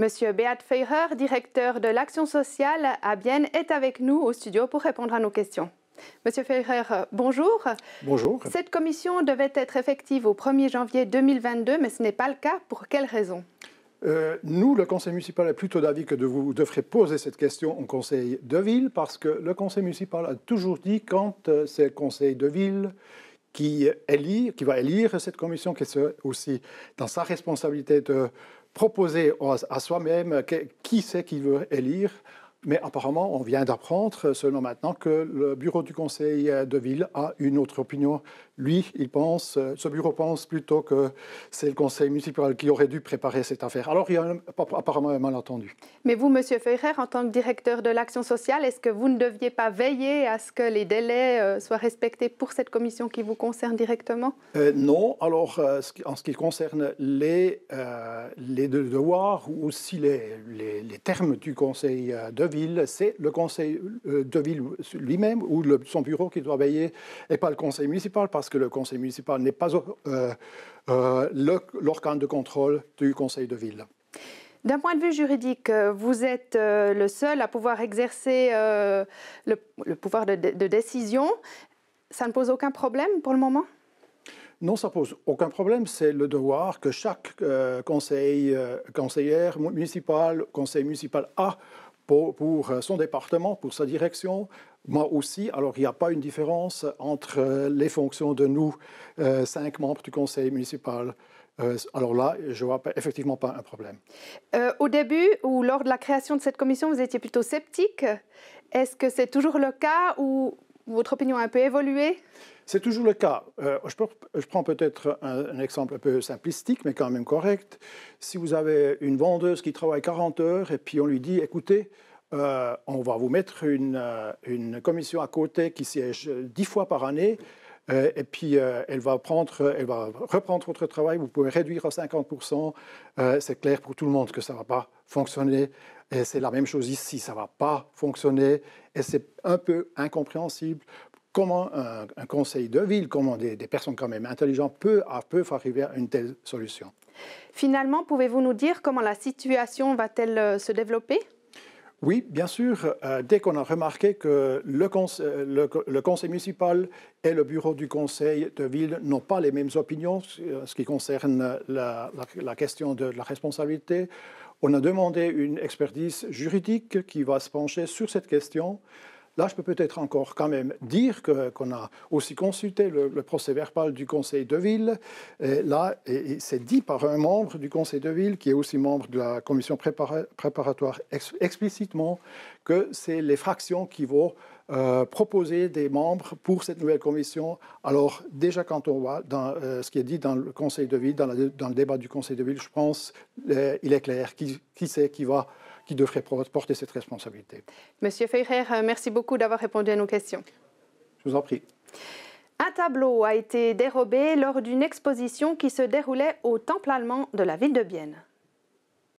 Monsieur Beat Feurer, directeur de l'action sociale à Vienne, est avec nous au studio pour répondre à nos questions. Monsieur Ferrer, bonjour. Bonjour. Cette commission devait être effective au 1er janvier 2022, mais ce n'est pas le cas. Pour quelles raisons euh, nous, le conseil municipal est plutôt d'avis que de vous devrez poser cette question au conseil de ville parce que le conseil municipal a toujours dit quand euh, c'est le conseil de ville qui, qui va élire cette commission, qui est aussi dans sa responsabilité de proposer à soi-même qui c'est qui veut élire mais apparemment, on vient d'apprendre euh, seulement maintenant que le bureau du conseil euh, de ville a une autre opinion. Lui, il pense, euh, ce bureau pense plutôt que c'est le conseil municipal qui aurait dû préparer cette affaire. Alors, il y a apparemment un malentendu. Mais vous, Monsieur Feurer, en tant que directeur de l'action sociale, est-ce que vous ne deviez pas veiller à ce que les délais soient respectés pour cette commission qui vous concerne directement Non. Alors, en ce qui concerne les, devoirs ou aussi les termes du conseil de ville, c'est le conseil euh, de ville lui-même ou le, son bureau qui doit veiller et pas le conseil municipal parce que le conseil municipal n'est pas euh, euh, l'organe de contrôle du conseil de ville. D'un point de vue juridique, vous êtes le seul à pouvoir exercer le, pouvoir de, décision. Ça ne pose aucun problème pour le moment non, ça pose aucun problème. C'est le devoir que chaque conseil, conseillère municipale, conseil municipal a pour, euh, son département, pour sa direction, moi aussi. Alors, il n'y a pas une différence entre euh, les fonctions de nous, euh, cinq membres du conseil municipal. alors là, je ne vois effectivement pas un problème. au début ou lors de la création de cette commission, vous étiez plutôt sceptique. Est-ce que c'est toujours le cas ou votre opinion a un peu évolué C'est toujours le cas. Euh, je, prends peut-être un, exemple un peu simplistique, mais quand même correct. Si vous avez une vendeuse qui travaille 40 heures et puis on lui dit, écoutez, euh, on va vous mettre une, euh, une commission à côté qui siège 10 fois par année. Euh, et puis, euh, elle, va euh, va reprendre votre travail. Vous pouvez réduire à 50%. c'est clair pour tout le monde que ça ne va pas fonctionner. Et c'est la même chose ici. Ça ne va pas fonctionner. Et c'est un peu incompréhensible comment un, conseil de ville, comment des, personnes quand même intelligentes ah, peuvent à arriver à une telle solution. Finalement, pouvez-vous nous dire comment la situation va-t-elle se développer oui, bien sûr. Euh, dès qu'on a remarqué que euh, le, conseil municipal et le bureau du conseil de ville n'ont pas les mêmes opinions, en euh, ce qui concerne la, la question de la responsabilité, on a demandé une expertise juridique qui va se pencher sur cette question. Là, je peux peut-être encore quand même dire qu'on a aussi consulté le, procès verbal du Conseil de ville. là, c'est dit par un membre du Conseil de ville qui est aussi membre de la commission préparatoire explicitement que c'est les fractions qui vont euh, proposer des membres pour cette nouvelle commission. Alors déjà, quand on voit dans, euh, ce qui est dit dans le Conseil de ville, dans, le débat du Conseil de ville, je pense, euh, il est clair qui c'est qui va qui devrait porter cette responsabilité. Monsieur Feurer, euh, merci beaucoup d'avoir répondu à nos questions. Je vous en prie. Un tableau a été dérobé lors d'une exposition qui se déroulait au temple allemand de la ville de Bienne.